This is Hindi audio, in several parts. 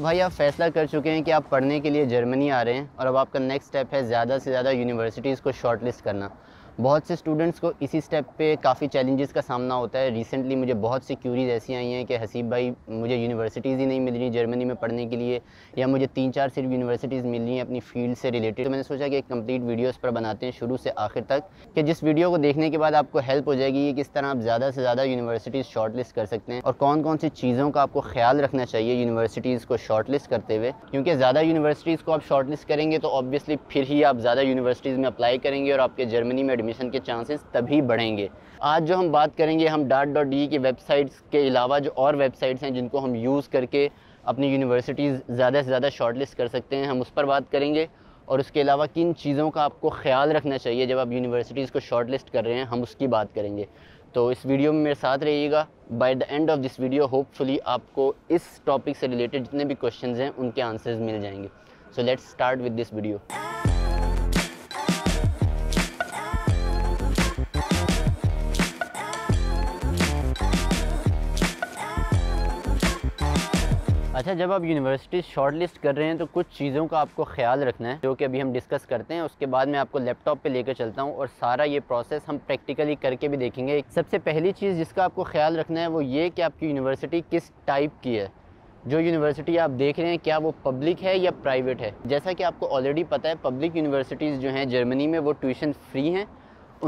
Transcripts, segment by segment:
तो भाई आप फैसला कर चुके हैं कि आप पढ़ने के लिए जर्मनी आ रहे हैं और अब आपका नेक्स्ट स्टेप है ज़्यादा से ज़्यादा यूनिवर्सिटीज़ को शॉर्टलिस्ट करना बहुत से स्टूडेंट्स को इसी स्टेप पे काफ़ी चैलेंजेस का सामना होता है रिसेंटली मुझे बहुत सी क्यूरीज ऐसी आई हैं कि हसीब भाई मुझे यूनिवर्सिटीज़ ही नहीं मिल रही जर्मनी में पढ़ने के लिए या मुझे तीन चार सिर्फ यूनिवर्सिटीज़ मिल रही हैं अपनी फील्ड से रिलेटेड तो मैंने सोचा कि एक कम्प्लीट वीडियो इस पर बनाते हैं शुरू से आखिर तक कि जिस वीडियो को देखने के बाद आपको हेल्प हो जाएगी कि किस तरह आप ज़्यादा से ज़्यादा यूनिवर्सिटीज़ शॉर्ट कर सकते हैं और कौन कौन सी चीज़ों का आपको ख्याल रखना चाहिए यूनिवर्सिटीज़ को शॉर्ट करते हुए क्योंकि ज़्यादा यूनिवर्सिटीज़ को आप शॉर्ट करेंगे तो ऑब्वियसली फिर ही आप ज़्यादा यूनिवर्सिटीज़ में अप्लाई करेंगे और आपके जर्मनी में एडमिशन के चांसेस तभी बढ़ेंगे आज जो हम बात करेंगे हम डाट डॉट डी e की वेबसाइट्स के अलावा जो और वेबसाइट्स हैं जिनको हम यूज़ करके अपनी यूनिवर्सिटीज़ ज़्यादा से ज़्यादा शॉर्टलिस्ट कर सकते हैं हम उस पर बात करेंगे और उसके अलावा किन चीज़ों का आपको ख्याल रखना चाहिए जब आप यूनिवर्सिटीज़ को शॉर्टलिस्ट कर रहे हैं हम उसकी बात करेंगे तो इस वीडियो में मेरे साथ रहिएगा by the end of this video hopefully आपको इस टॉपिक से रिलेटेड जितने भी क्वेश्चंस हैं उनके आंसर्स मिल जाएंगे so let's start with this video अच्छा जब आप यूनिवर्सिटी शॉर्ट लिस्ट कर रहे हैं तो कुछ चीज़ों का आपको ख्याल रखना है जो कि अभी हम डिस्कस करते हैं उसके बाद मैं आपको लैपटॉप पे लेकर चलता हूँ और सारा ये प्रोसेस हम प्रैक्टिकली करके भी देखेंगे सबसे पहली चीज़ जिसका आपको ख्याल रखना है वो ये कि आपकी यूनिवर्सिटी किस टाइप की है जो यूनिवर्सिटी आप देख रहे हैं क्या वो पब्लिक है या प्राइवेट है जैसा कि आपको ऑलरेडी पता है पब्लिक यूनिवर्सिटीज़ जो हैं जर्मनी में वो ट्यूशन फ्री हैं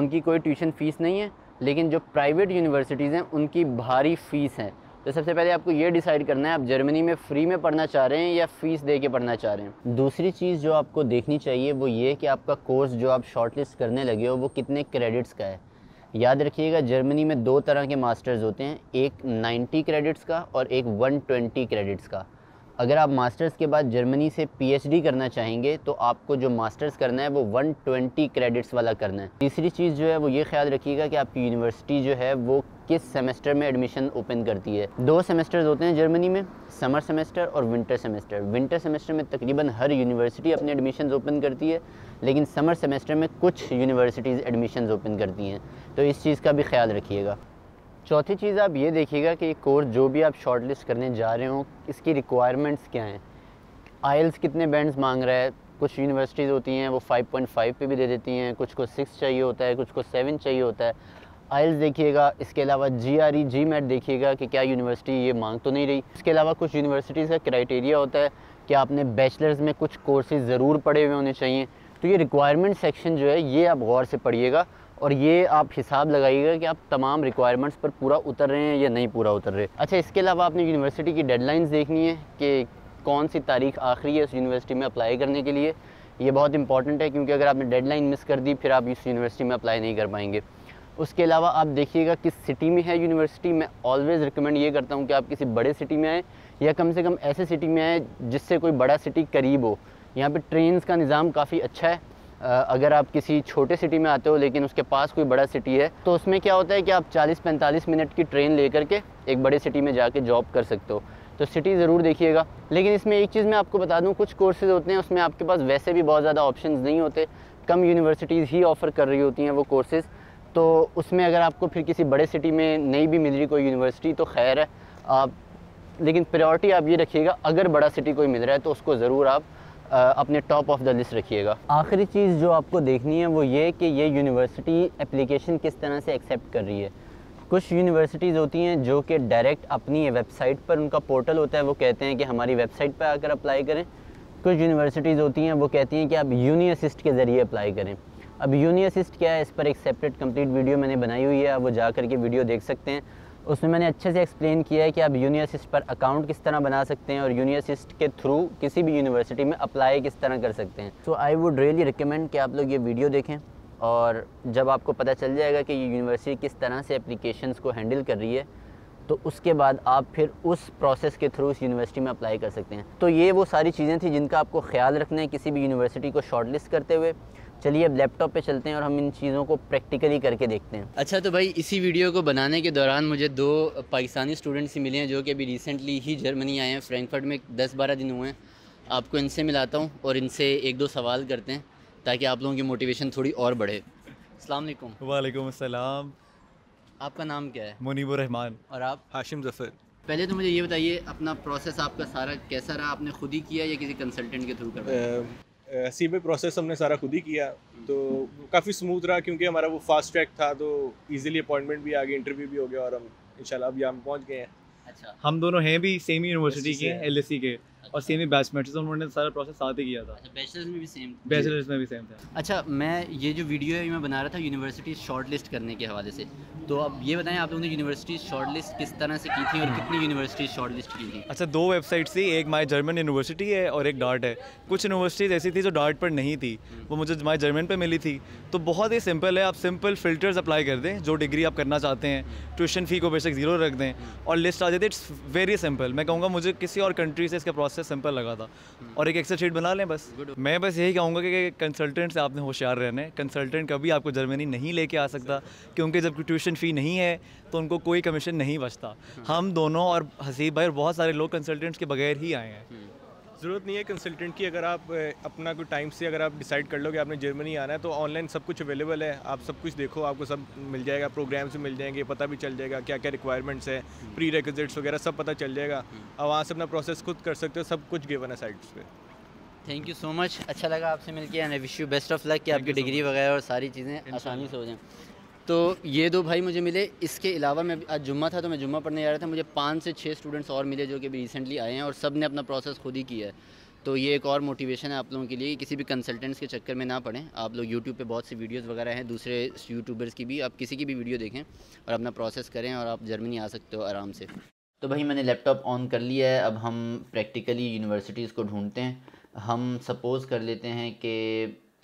उनकी कोई ट्यूशन फ़ीस नहीं है लेकिन जो प्राइवेट यूनिवर्सिटीज़ हैं उनकी भारी फ़ीस हैं तो सबसे पहले आपको ये डिसाइड करना है आप जर्मनी में फ्री में पढ़ना चाह रहे हैं या फ़ीस दे के पढ़ना चाह रहे हैं दूसरी चीज़ जो आपको देखनी चाहिए वो ये कि आपका कोर्स जो आप शॉर्टलिस्ट करने लगे हो वो कितने क्रेडिट्स का है याद रखिएगा जर्मनी में दो तरह के मास्टर्स होते हैं एक 90 क्रेडिट्स का और एक 120 क्रेडिट्स का अगर आप मास्टर्स के बाद जर्मनी से पीएचडी करना चाहेंगे तो आपको जो मास्टर्स करना है वो 120 क्रेडिट्स वाला करना है तीसरी चीज़ जो है वो ये ख्याल रखिएगा कि आपकी यूनिवर्सिटी जो है वो किस सेमेस्टर में एडमिशन ओपन करती है दो सेमेस्टर्स होते हैं जर्मनी में समर सेमेस्टर और विंटर सेमेस्टर विंटर सेमेस्टर में तकरीबन हर यूनिवर्सिटी अपने एडमिशन ओपन करती है लेकिन समर सेमेस्टर में कुछ यूनिवर्सिटीज़ एडमिशन ओपन करती हैं तो इस चीज़ का भी ख्याल रखिएगा चौथी चीज़ आप ये देखिएगा कि ये कोर्स जो भी आप शॉर्ट लिस्ट करने जा रहे हो इसकी रिक्वायरमेंट्स क्या हैं आइल्स कितने बैंड्स मांग रहा है कुछ यूनिवर्सिटीज़ होती हैं वो 5.5 पे भी दे देती हैं कुछ को सिक्स चाहिए होता है कुछ को सेवन चाहिए होता है आयल्स देखिएगा इसके अलावा जी आर ई जी मैट देखिएगा कि क्या यूनिवर्सिटी ये मांग तो नहीं रही इसके अलावा कुछ यूनिवर्सिटीज़ का क्राइटेरिया होता है कि आपने बैचलर्स में कुछ कोर्सेज़ ज़रूर पढ़े हुए होने चाहिए तो ये रिक्वायरमेंट सेक्शन जो है ये आप गौर से पढ़िएगा और ये आप हिसाब लगाइएगा कि आप तमाम रिक्वायरमेंट्स पर पूरा उतर रहे हैं या नहीं पूरा उतर रहे अच्छा इसके अलावा आपने यूनिवर्सिटी की डेडलाइंस देखनी है कि कौन सी तारीख आखिरी है उस यूनिवर्सिटी में अप्लाई करने के लिए ये बहुत इंपॉर्टेंट है क्योंकि अगर आपने डेडलाइन मिस कर दी फिर आप इस यूनिवर्सिटी में अप्लाई नहीं कर पाएंगे उसके अलावा आप देखिएगा किस सिटी में है यूनिवर्सिटी मैं ऑलवेज़ रिकमेंड ये करता हूँ कि आप किसी बड़े सिटी में आएँ या कम से कम ऐसे सिटी में आएँ जिससे कोई बड़ा सिटी करीब हो यहाँ पे ट्रेन्स का निज़ाम काफ़ी अच्छा है अगर आप किसी छोटे सिटी में आते हो लेकिन उसके पास कोई बड़ा सिटी है तो उसमें क्या होता है कि आप 40-45 मिनट की ट्रेन लेकर के एक बड़े सिटी में जाके जॉब कर सकते हो तो सिटी ज़रूर देखिएगा लेकिन इसमें एक चीज़ मैं आपको बता दूँ कुछ कोर्सेज़ होते हैं उसमें आपके पास वैसे भी बहुत ज़्यादा ऑप्शन नहीं होते कम यूनिवर्सिटीज़ ही ऑफ़र कर रही होती हैं वो कोर्सेज़ तो उसमें अगर आपको फिर किसी बड़े सिटी में नहीं भी मिल रही कोई यूनिवर्सिटी तो खैर है आप लेकिन प्रायोरिटी आप ये रखिएगा अगर बड़ा सिटी कोई मिल रहा है तो उसको ज़रूर आप अपने टॉप ऑफ द लिस्ट रखिएगा आखिरी चीज़ जो आपको देखनी है वो ये कि ये यूनिवर्सिटी एप्लीकेशन किस तरह से एक्सेप्ट कर रही है कुछ यूनिवर्सिटीज़ होती हैं जो कि डायरेक्ट अपनी वेबसाइट पर उनका पोर्टल होता है वो कहते हैं कि हमारी वेबसाइट पर आकर अप्लाई करें कुछ यूनिवर्सिटीज़ होती हैं वो कहती हैं कि आप यूनी असिस्ट के ज़रिए अप्लाई करें अब यूनी असिस्ट क्या है इस पर एक सेपरेट कम्प्लीट वीडियो मैंने बनाई हुई है आप वो जा करके वीडियो देख सकते हैं उसमें मैंने अच्छे से एक्सप्लेन किया है कि आप यूनिवर्सिस्ट पर अकाउंट किस तरह बना सकते हैं और यूनिवर्सिस्ट के थ्रू किसी भी यूनिवर्सिटी में अप्लाई किस तरह कर सकते हैं so I would really recommend कि आप लोग ये वीडियो देखें और जब आपको पता चल जाएगा कि ये यूनिवर्सिटी किस तरह से अप्लीकेशन को हैंडल कर रही है तो उसके बाद आप फिर उस प्रोसेस के थ्रू उस यूनिवर्सिटी में अप्लाई कर सकते हैं तो ये वो सारी चीज़ें थी जिनका आपको ख्याल रखना है किसी भी यूनिवर्सिटी को शॉर्टलिस्ट करते हुए चलिए अब लैपटॉप पे चलते हैं और हम इन चीज़ों को प्रैक्टिकली करके देखते हैं अच्छा तो भाई इसी वीडियो को बनाने के दौरान मुझे दो पाकिस्तानी स्टूडेंट्स ही मिले हैं जो कि अभी रिसेंटली ही जर्मनी आए हैं फ्रैंकफर्ट में दस बारह दिन हुए हैं आपको इनसे मिलाता हूँ और इनसे एक दो सवाल करते हैं ताकि आप लोगों की मोटिवेशन थोड़ी और बढ़े अलकुम वालेकुम अस्सलाम आपका नाम क्या है मुनीबुर रहमान और आप हाशिम जफर पहले तो मुझे ये बताइए अपना प्रोसेस आपका सारा कैसा रहा आपने खुद ही किया या किसी कंसल्टेंट के थ्रू कर सी पे प्रोसेस हमने सारा खुद ही किया तो काफ़ी स्मूथ रहा क्योंकि हमारा वो फास्ट ट्रैक था तो ईजिली अपॉइंटमेंट भी आ गई इंटरव्यू भी हो गया और हम इंशाल्लाह अब यहाँ पहुँच गए हैं अच्छा हम दोनों हैं भी सेम ही यूनिवर्सिटी के एल एस सी के और सेम अच्छा। ही बैचमेट्स तो उन्होंने सारा प्रोसेस साथ ही किया था अच्छा बैचलर्स में भी सेम बैचलर्स में भी सेम था अच्छा मैं ये जो वीडियो है मैं बना रहा था यूनिवर्सिटी शॉर्ट लिस्ट करने के हवाले से तो अब ये बताएं आप लोगों ने यूनिवर्सिटी शॉर्टलिस्ट किस तरह से की थी और कितनी यूनिवर्सिटी शॉर्टलिस्ट की थी अच्छा दो वेबसाइट थी एक माई जर्मन यूनिवर्सिटी है और एक डार्ट है कुछ यूनिवर्सिटीज़ ऐसी थी जो डार्ट पर नहीं थी वो मुझे माई जर्मन पर मिली थी तो बहुत ही सिंपल है आप सिंपल फिल्टर्स अप्लाई कर दें जो डिग्री आप करना चाहते हैं ट्यूशन फ़ी को बेशक ज़ीरो रख दें और लिस्ट आ जाती इट्स वेरी सिंपल मैं कहूँगा मुझे किसी और कंट्री से इसका प्रोसेस सिंपल लगा था हम्म। और एक एक्सेल शीट बना लें बस मैं बस यही कहूँगा कि कंसल्टेंट से आपने होशियार रहना है कंसल्टेंट कभी आपको जर्मनी नहीं लेके आ सकता क्योंकि जबकि ट्यूशन कमीशन फ़ी नहीं है तो उनको कोई कमीशन नहीं बचता हम दोनों और हसीब भाई और बहुत सारे लोग कंसल्टेंट्स के बगैर ही आए हैं ज़रूरत नहीं है कंसल्टेंट की अगर आप अपना कोई टाइम से अगर आप डिसाइड कर लो कि आपने जर्मनी आना है तो ऑनलाइन सब कुछ अवेलेबल है आप सब कुछ देखो आपको सब मिल जाएगा प्रोग्राम्स भी मिल जाएंगे पता भी चल जाएगा क्या क्या रिक्वायरमेंट्स है प्री रिक्विजिट्स वगैरह सब पता चल जाएगा अब वहाँ से अपना प्रोसेस खुद कर सकते हो सब कुछ गिवन है साइड पर थैंक यू सो मच अच्छा लगा आपसे मिलकर and I wish you best of luck कि आपकी डिग्री वगैरह और सारी चीज़ें आसानी से हो जाएँ तो ये दो भाई मुझे मिले इसके अलावा मैं आज जुम्मा था तो मैं जुम्मा पढ़ने जा रहा था मुझे पाँच से छः स्टूडेंट्स और मिले जो कि अभी रिसेंटली आए हैं और सब ने अपना प्रोसेस खुद ही किया है तो ये एक और मोटिवेशन है आप लोगों के लिए कि किसी भी कंसल्टेंट्स के चक्कर में ना पड़ें आप लोग यूट्यूब पे बहुत सी वीडियोस वगैरह हैं दूसरे यूट्यूबर्स की भी आप किसी की भी वीडियो देखें और अपना प्रोसेस करें और आप जर्मनी आ सकते हो आराम से तो भाई मैंने लैपटॉप ऑन कर लिया है अब हम प्रैक्टिकली यूनिवर्सिटीज़ को ढूंढते हैं हम सपोज़ कर लेते हैं कि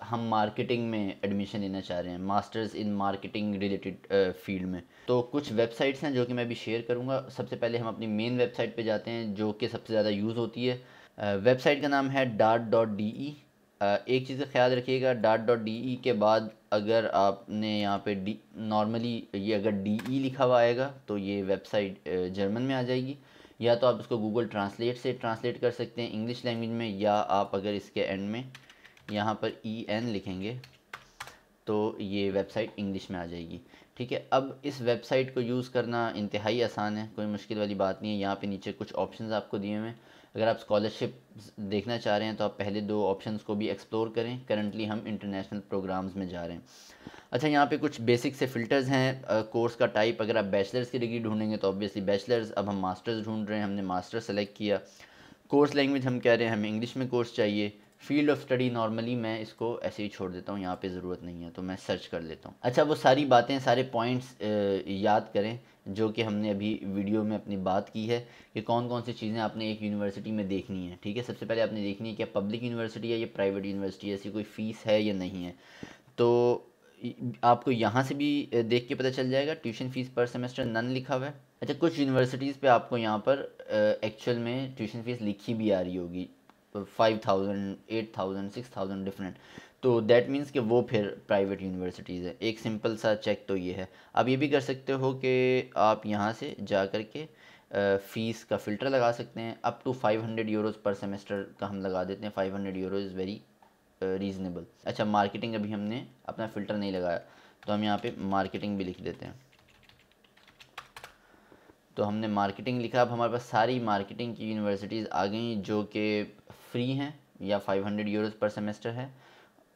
हम मार्केटिंग में एडमिशन लेना चाह रहे हैं masters in marketing related field में तो कुछ वेबसाइट्स हैं जो कि मैं अभी शेयर करूँगा सबसे पहले हम अपनी मेन वेबसाइट पे जाते हैं जो कि सबसे ज़्यादा यूज़ होती है वेबसाइट का नाम है डाट डॉट डी ई एक चीज़ का ख्याल रखिएगा डाट डॉट डी ई के बाद अगर आपने यहाँ पे डी नॉर्मली ये अगर डी ई e लिखा हुआ आएगा तो ये वेबसाइट जर्मन में आ जाएगी या तो आप इसको गूगल ट्रांसलेट से ट्रांसलेट कर सकते हैं इंग्लिश लैंग्वेज में या आप अगर इसके एंड में यहाँ पर ई e एन लिखेंगे तो ये वेबसाइट इंग्लिश में आ जाएगी ठीक है अब इस वेबसाइट को यूज़ करना इंतहाई आसान है कोई मुश्किल वाली बात नहीं है यहाँ पे नीचे कुछ ऑप्शंस आपको दिए हुए हैं अगर आप स्कॉलरशिप देखना चाह रहे हैं तो आप पहले दो ऑप्शंस को भी एक्सप्लोर करें करंटली हम इंटरनेशनल प्रोग्राम्स में जा रहे हैं अच्छा यहाँ पे कुछ बेसिक से फ़िल्टर्स हैं कोर्स का टाइप अगर आप बैचलर्स की डिग्री ढूंढेंगे तो ऑब्वियसली बैचलर्स अब हम मास्टर्स ढूंढ रहे हैं हमने मास्टर सेलेक्ट किया कोर्स लैंग्वेज हम कह रहे हैं हमें इंग्लिश में कोर्स चाहिए फील्ड ऑफ स्टडी नॉर्मली मैं इसको ऐसे ही छोड़ देता हूँ यहाँ पे ज़रूरत नहीं है तो मैं सर्च कर लेता हूँ अच्छा वो सारी बातें सारे पॉइंट्स याद करें जो कि हमने अभी वीडियो में अपनी बात की है कि कौन कौन सी चीज़ें आपने एक यूनिवर्सिटी में देखनी है ठीक है सबसे पहले आपने देखनी है कि पब्लिक यूनिवर्सिटी है या प्राइवेट यूनिवर्सिटी ऐसी कोई फ़ीस है या नहीं है तो आपको यहाँ से भी देख के पता चल जाएगा tuition fees per semester none लिखा हुआ है अच्छा कुछ यूनिवर्सिटीज़ पे आपको यहाँ पर एक्चुअल में ट्यूशन फ़ीस लिखी भी आ रही होगी five thousand eight thousand six thousand different तो दैट मीन्स कि वो फिर प्राइवेट यूनिवर्सिटीज़ है एक सिंपल सा चेक तो ये है आप ये भी कर सकते हो कि आप यहाँ से जा कर के फ़ीस का फ़िल्टर लगा सकते हैं up to five hundred euros per semester का हम लगा देते हैं five hundred euro is very reasonable अच्छा मार्केटिंग अभी हमने अपना फ़िल्टर नहीं लगाया तो हम यहाँ पे मार्केटिंग भी लिख देते हैं तो हमने मार्केटिंग लिखा अब हमारे पास सारी मार्केटिंग की यूनिवर्सिटीज़ आ गई जो कि फ्री हैं या 500 यूरोज पर सेमेस्टर है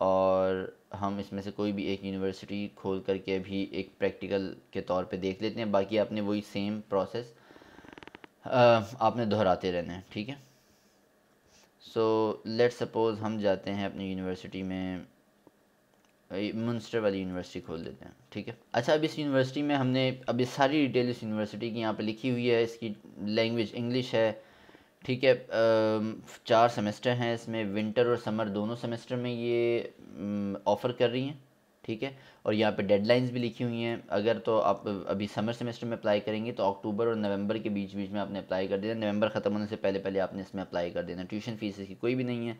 और हम इसमें से कोई भी एक यूनिवर्सिटी खोल करके अभी एक प्रैक्टिकल के तौर पे देख लेते हैं बाकी आपने वही सेम प्रोसेस आपने दोहराते रहना है ठीक है सो लेट्स सपोज़ हम जाते हैं अपनी यूनिवर्सिटी में मुंस्टर वाली यूनिवर्सिटी खोल देते हैं ठीक है अच्छा अब इस यूनिवर्सिटी में हमने अभी सारी डिटेल इस यूनिवर्सिटी की यहाँ पे लिखी हुई है इसकी लैंग्वेज इंग्लिश है ठीक है चार सेमेस्टर हैं इसमें विंटर और समर दोनों सेमेस्टर में ये ऑफ़र कर रही हैं ठीक है और यहाँ पे डेडलाइंस भी लिखी हुई हैं अगर तो आप अभी समर सेमेस्टर में अप्लाई करेंगे तो अक्टूबर और नवंबर के बीच बीच में आपने अप्लाई कर देना नवंबर ख़त्म होने से पहले पहले आपने इसमें अप्लाई कर देना ट्यूशन फ़ीस इसकी कोई भी नहीं है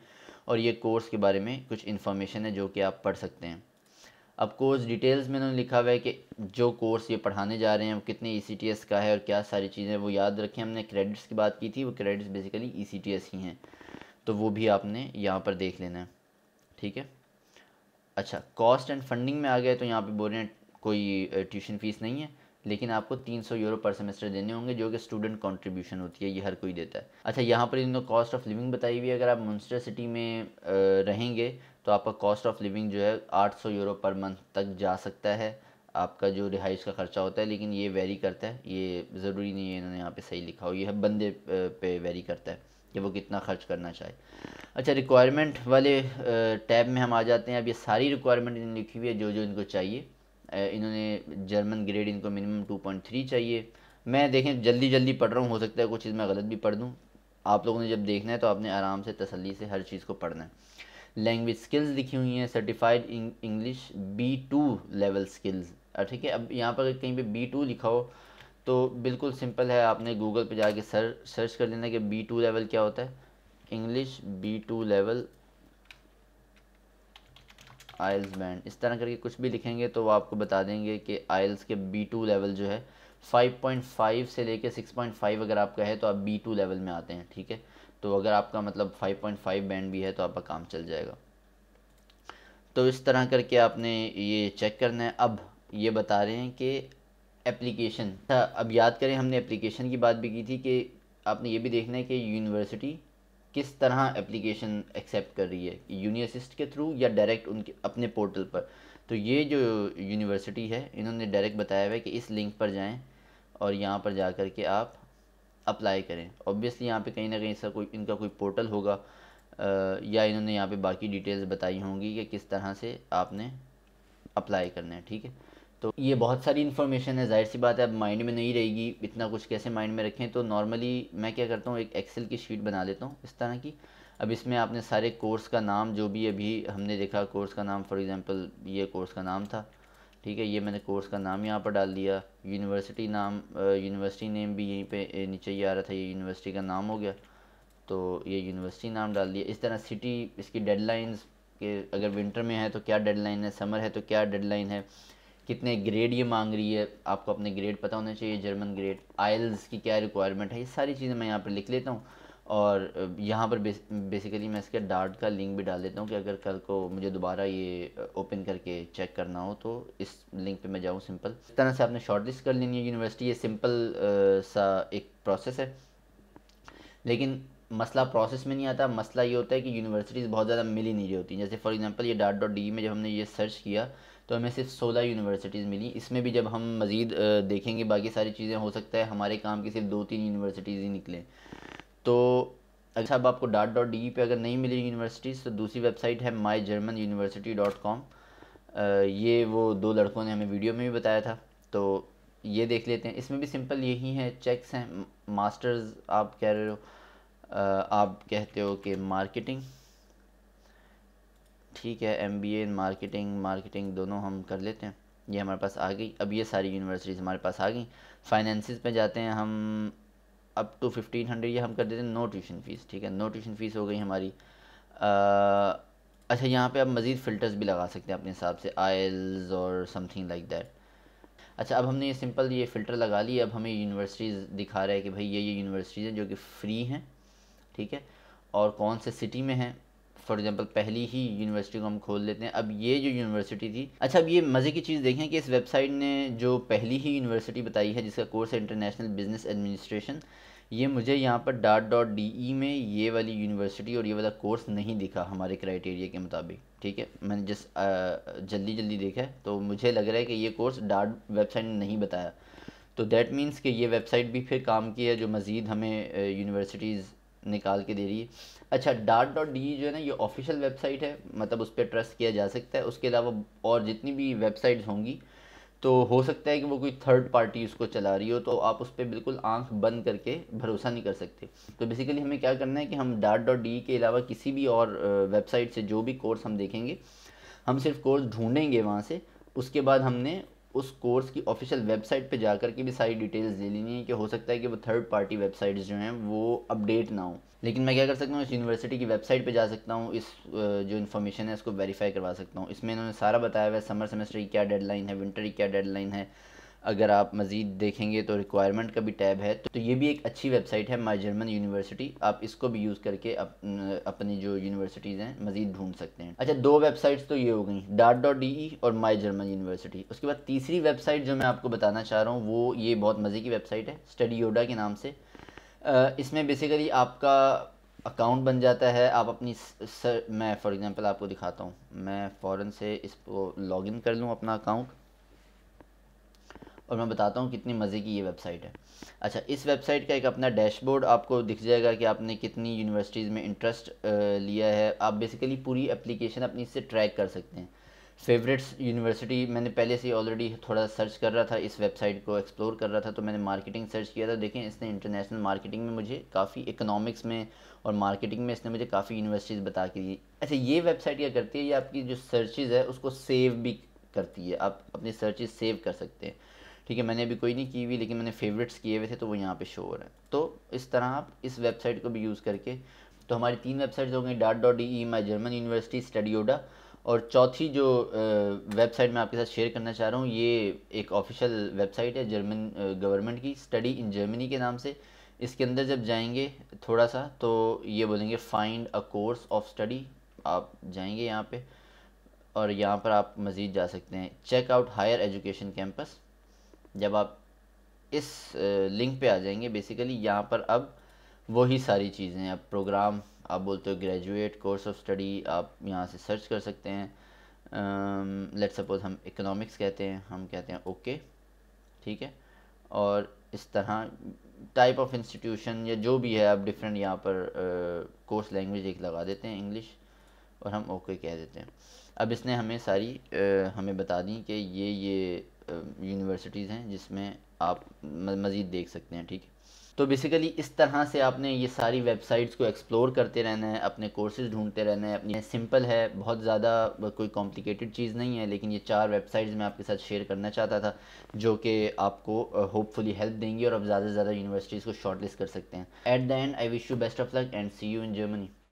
और ये कोर्स के बारे में कुछ इन्फॉर्मेशन है जो कि आप पढ़ सकते हैं अब कोर्स डिटेल्स में उन्होंने लिखा हुआ है कि जो कोर्स ये पढ़ाने जा रहे हैं वो कितने ई e का है और क्या सारी चीज़ें वो याद रखें हमने क्रेडिट्स की बात की थी वो क्रेडिट्स बेसिकली ई ही हैं तो वो भी आपने यहाँ पर देख लेना है ठीक है अच्छा कॉस्ट एंड फंडिंग में आ गए तो यहाँ पे बोल रहे हैं कोई ट्यूशन फ़ीस नहीं है लेकिन आपको 300 यूरो पर सेमेस्टर देने होंगे जो कि स्टूडेंट कंट्रीब्यूशन होती है ये हर कोई देता है अच्छा यहाँ पर इनको कॉस्ट ऑफ लिविंग बताई हुई है अगर आप मुंस्टर सिटी में रहेंगे तो आपका कॉस्ट ऑफ लिविंग जो है 800 यूरो पर मंथ तक जा सकता है आपका जो रिहाइश का ख़र्चा होता है लेकिन ये वेरी करता है ये ज़रूरी नहीं है इन्होंने यहाँ पे सही लिखा हो ये हर बंदे पे वेरी करता है कि वो कितना खर्च करना चाहे अच्छा रिक्वायरमेंट वाले टैब में हम आ जाते हैं अब ये सारी रिक्वायरमेंट इन्होंने लिखी हुई है जो जो इनको चाहिए इन्होंने जर्मन ग्रेड इनको मिनिमम टू पॉइंट थ्री चाहिए मैं देखें जल्दी जल्दी पढ़ रहा हूँ हो सकता है कुछ चीज़ मैं गलत भी पढ़ दूँ आप लोगों ने जब देखना है तो आपने आराम से तसल्ली से हर चीज़ को पढ़ना है लैंग्वेज स्किल्स लिखी हुई हैं certified English B two level skills ठीक है अब यहाँ पर कहीं पे बी टू लिखा हो तो बिल्कुल सिंपल है आपने गूगल पे जाके सर सर्च कर लेना कि बी टू लेवल क्या होता है English B two level IELTS band इस तरह करके कुछ भी लिखेंगे तो वो आपको बता देंगे कि आइल्स के बी टू लेवल जो है 5.5 से लेके 6.5 अगर आपका है तो आप बी टू लेवल में आते हैं ठीक है तो अगर आपका मतलब 5.5 बैंड भी है तो आपका काम चल जाएगा तो इस तरह करके आपने ये चेक करना है अब ये बता रहे हैं कि एप्लीकेशन अब याद करें हमने एप्लीकेशन की बात भी की थी कि आपने ये भी देखना है कि यूनिवर्सिटी किस तरह एप्लीकेशन एक्सेप्ट कर रही है यूनिअसिस्ट के थ्रू या डायरेक्ट उनके अपने पोर्टल पर तो ये जो यूनिवर्सिटी है इन्होंने डायरेक्ट बताया हुआ है कि इस लिंक पर जाएं और यहाँ पर जा कर के आप अप्लाई करें ऑब्वियसली यहाँ पे कहीं ना कहीं सर कोई इनका कोई पोर्टल होगा आ, या इन्होंने यहाँ पे बाकी डिटेल्स बताई होंगी कि किस तरह से आपने अप्लाई करना है ठीक है तो ये बहुत सारी इन्फॉर्मेशन है जाहिर सी बात है अब माइंड में नहीं रहेगी इतना कुछ कैसे माइंड में रखें तो नॉर्मली मैं क्या करता हूँ एक एक्सेल की शीट बना लेता हूँ इस तरह की अब इसमें आपने सारे कोर्स का नाम जो भी अभी हमने देखा कोर्स का नाम फॉर एग्ज़ाम्पल ये कोर्स का नाम था ठीक है ये मैंने कोर्स का नाम यहाँ पर डाल दिया यूनिवर्सिटी नाम यूनिवर्सिटी नेम भी यहीं पे नीचे ही आ रहा था ये यूनिवर्सिटी का नाम हो गया तो ये यूनिवर्सिटी नाम डाल दिया इस तरह सिटी इसकी डेडलाइंस के अगर विंटर में है तो क्या डेडलाइन है समर है तो क्या डेडलाइन है कितने ग्रेड ये मांग रही है आपको अपने ग्रेड पता होने चाहिए जर्मन ग्रेड आयल्स की क्या रिक्वायरमेंट है ये सारी चीज़ें मैं यहाँ पर लिख लेता हूँ और यहाँ पर बेस, बेसिकली मैं इसके डार्ट का लिंक भी डाल देता हूँ कि अगर कल को मुझे दोबारा ये ओपन करके चेक करना हो तो इस लिंक पे मैं जाऊँ सिंपल इस तरह से आपने शॉर्ट लिस्ट कर लेनी है यूनिवर्सिटी ये सिंपल सा एक प्रोसेस है लेकिन मसला प्रोसेस में नहीं आता मसला ये होता है कि यूनिवर्सिटीज़ बहुत ज़्यादा मिल ही नहीं रही होती जैसे फॉर एग्ज़ाम्पल ये डाट डॉट डी में जब हमने ये सर्च किया तो हमें सिर्फ सोलह यूनिवर्सिटीज़ मिली इसमें भी जब हम मज़ीद देखेंगे बाकी सारी चीज़ें हो सकता है हमारे काम की सिर्फ दो तीन यूनिवर्सिटीज़ ही निकलें तो अगर अच्छा, साहब आपको डॉट डॉट डी पे अगर नहीं मिली यूनिवर्सिटीज़ तो दूसरी वेबसाइट है my German university dot com ये वो दो लड़कों ने हमें वीडियो में भी बताया था तो ये देख लेते हैं इसमें भी सिंपल यही है चेक्स हैं मास्टर्स आप कह रहे हो आप कहते हो कि मार्केटिंग ठीक है M B N marketing marketing दोनों हम कर लेते हैं ये हमारे पास आ गई अब ये सारी यूनिवर्सिटीज़ हमारे पास आ गई फाइनेंसिस पे जाते हैं हम अप टू फिफ्टीन हंड्रेड ये हम कर देते हैं नो ट्यूशन फ़ीस ठीक है नो ट्यूशन फ़ीस हो गई हमारी आ, अच्छा यहाँ पे आप मज़ीद फ़िल्टर्स भी लगा सकते हैं अपने हिसाब से आयल्स और समथिंग लाइक दैट अच्छा अब हमने ये सिंपल ये फ़िल्टर लगा ली अब हमें यूनिवर्सिटीज़ दिखा रहा है कि भाई ये ये यूनिवर्सिटीज़ हैं जो कि फ़्री हैं ठीक है और कौन से सिटी में हैं फॉर एग्जाम्पल पहली ही यूनिवर्सिटी को हम खोल लेते हैं अब ये जो यूनिवर्सिटी थी अच्छा अब ये मज़े की चीज़ देखें कि इस वेबसाइट ने जो पहली ही यूनिवर्सिटी बताई है जिसका कोर्स है इंटरनेशनल बिजनेस एडमिनिस्ट्रेशन ये मुझे यहाँ पर डॉट डॉट डी ई में ये वाली यूनिवर्सिटी और ये वाला कोर्स नहीं दिखा हमारे क्राइटेरिया के मुताबिक ठीक है मैंने जिस जल्दी जल्दी देखा है तो मुझे लग रहा है कि ये कोर्स डॉट वेबसाइट ने नहीं बताया तो दैट मीन्स कि ये वेबसाइट भी फिर काम की है जो मज़ीद हमें यूनिवर्सिटीज़ निकाल के दे रही है अच्छा डाट डॉट डी जो है ना ये ऑफिशियल वेबसाइट है मतलब उस पर ट्रस्ट किया जा सकता है उसके अलावा और जितनी भी वेबसाइट्स होंगी तो हो सकता है कि वो कोई थर्ड पार्टी उसको चला रही हो तो आप उस पर बिल्कुल आंख बंद करके भरोसा नहीं कर सकते तो बेसिकली हमें क्या करना है कि हम डाट डॉट डी के अलावा किसी भी और वेबसाइट से जो भी कोर्स हम देखेंगे हम सिर्फ कोर्स ढूंढेंगे वहाँ से उसके बाद हमने उस कोर्स की ऑफिशियल वेबसाइट पे जाकर के भी सारी डिटेल्स दे लेनी है कि हो सकता है कि वो थर्ड पार्टी वेबसाइट्स जो हैं वो अपडेट ना हो लेकिन मैं क्या कर सकता हूँ इस यूनिवर्सिटी की वेबसाइट पे जा सकता हूँ इस जो इन्फॉर्मेशन है इसको वेरीफाई करवा सकता हूँ इसमें इन्होंने सारा बताया हुआ है समर सेमेस्टर की क्या डेडलाइन है विंटर की क्या डेडलाइन है अगर आप मज़ीद देखेंगे तो रिक्वायरमेंट का भी टैब है तो, तो ये भी एक अच्छी वेबसाइट है माई जर्मन यूनिवर्सिटी आप इसको भी यूज़ करके अप, अपनी जो यूनिवर्सिटीज़ हैं मज़ीद ढूंढ सकते हैं अच्छा दो वेबसाइट्स तो ये हो गई डाट डॉट डी और माई जर्मन यूनिवर्सिटी उसके बाद तीसरी वेबसाइट जो मैं आपको बताना चाह रहा हूँ वो ये बहुत मज़े की वेबसाइट है स्टडी योडा के नाम से इसमें बेसिकली आपका अकाउंट बन जाता है आप अपनी सर मैं फॉर एग्ज़ाम्पल आपको दिखाता हूँ मैं फ़ौरन से इसको लॉगिन कर लूँ अपना अकाउंट और मैं बताता हूँ कितनी मज़े की ये वेबसाइट है अच्छा इस वेबसाइट का एक अपना डैशबोर्ड आपको दिख जाएगा कि आपने कितनी यूनिवर्सिटीज़ में इंटरेस्ट लिया है आप बेसिकली पूरी एप्लीकेशन अपनी इससे ट्रैक कर सकते हैं फेवरेट्स यूनिवर्सिटी मैंने पहले से ऑलरेडी थोड़ा सर्च कर रहा था इस वेबसाइट को एक्सप्लोर कर रहा था तो मैंने मार्केटिंग सर्च किया था देखें इसने इंटरनेशनल मार्केटिंग में मुझे काफ़ी इकोनॉमिक्स में और मार्केटिंग में इसने मुझे काफ़ी यूनिवर्सिटीज़ बता के दी अच्छा ये वेबसाइट क्या करती है ये आपकी जो सर्चेज़ है उसको सेव भी करती है आप अपनी सर्चेज़ सेव कर सकते हैं ठीक है मैंने अभी कोई नहीं की हुई लेकिन मैंने फेवरेट्स किए हुए थे तो वो यहाँ पे शो हो रहा है तो इस तरह आप इस वेबसाइट को भी यूज़ करके तो हमारी तीन वेबसाइट्स हो गई DAAD dot D E my German university study ओडा और चौथी जो वेबसाइट मैं आपके साथ शेयर करना चाह रहा हूँ ये एक ऑफिशियल वेबसाइट है जर्मन गवर्नमेंट की स्टडी इन जर्मनी के नाम से इसके अंदर जब जाएंगे थोड़ा सा तो ये बोलेंगे find a course of study आप जाएंगे यहाँ पे और यहाँ पर आप मज़ीद जा सकते हैं check out higher education campus जब आप इस लिंक पे आ जाएंगे बेसिकली यहाँ पर अब वही सारी चीज़ें अब प्रोग्राम आप बोलते हो ग्रेजुएट कोर्स ऑफ स्टडी आप यहाँ से सर्च कर सकते हैं लेट्स सपोज हम इकोनॉमिक्स कहते हैं हम कहते हैं ओके okay, ठीक है और इस तरह टाइप ऑफ इंस्टीट्यूशन या जो भी है आप डिफरेंट यहाँ पर कोर्स uh, लैंग्वेज एक लगा देते हैं इंग्लिश और हम ओके okay कह देते हैं अब इसने हमें सारी uh, हमें बता दी कि ये ये यूनिवर्सिटीज़ हैं जिसमें आप मज़ीद देख सकते हैं ठीक है तो बेसिकली इस तरह से आपने ये सारी वेबसाइट्स को एक्सप्लोर करते रहना है अपने कोर्सेज ढूंढते रहना है अपनी सिंपल है बहुत ज़्यादा कोई कॉम्प्लिकेटेड चीज़ नहीं है लेकिन ये चार वेबसाइट्स मैं आपके साथ शेयर करना चाहता था जो कि आपको होपफुली हेल्प देंगी और आप ज़्यादा से ज़्यादा यूनिवर्सिटीज़ को शॉर्ट कर सकते हैं at the end I wish you best of luck and see you in Germany